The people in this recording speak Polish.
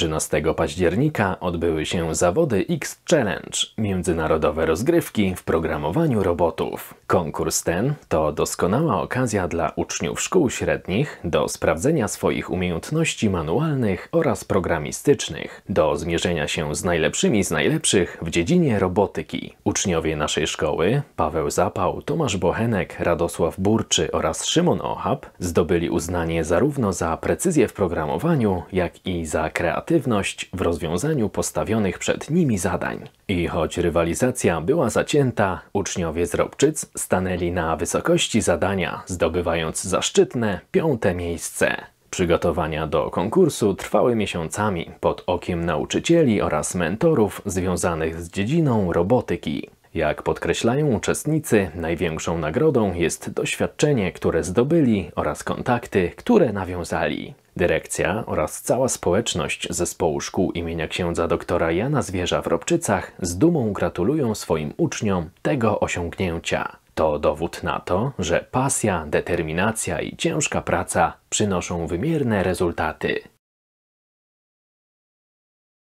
13 października odbyły się zawody X Challenge, międzynarodowe rozgrywki w programowaniu robotów. Konkurs ten to doskonała okazja dla uczniów szkół średnich do sprawdzenia swoich umiejętności manualnych oraz programistycznych, do zmierzenia się z najlepszymi z najlepszych w dziedzinie robotyki. Uczniowie naszej szkoły, Paweł Zapał, Tomasz Bochenek, Radosław Burczy oraz Szymon Ochab zdobyli uznanie zarówno za precyzję w programowaniu, jak i za kreatywność kreatywność w rozwiązaniu postawionych przed nimi zadań. I choć rywalizacja była zacięta, uczniowie z Robczyc stanęli na wysokości zadania, zdobywając zaszczytne piąte miejsce. Przygotowania do konkursu trwały miesiącami pod okiem nauczycieli oraz mentorów związanych z dziedziną robotyki. Jak podkreślają uczestnicy, największą nagrodą jest doświadczenie, które zdobyli oraz kontakty, które nawiązali. Dyrekcja oraz cała społeczność Zespołu Szkół imienia księdza doktora Jana Zwierza w Robczycach z dumą gratulują swoim uczniom tego osiągnięcia. To dowód na to, że pasja, determinacja i ciężka praca przynoszą wymierne rezultaty.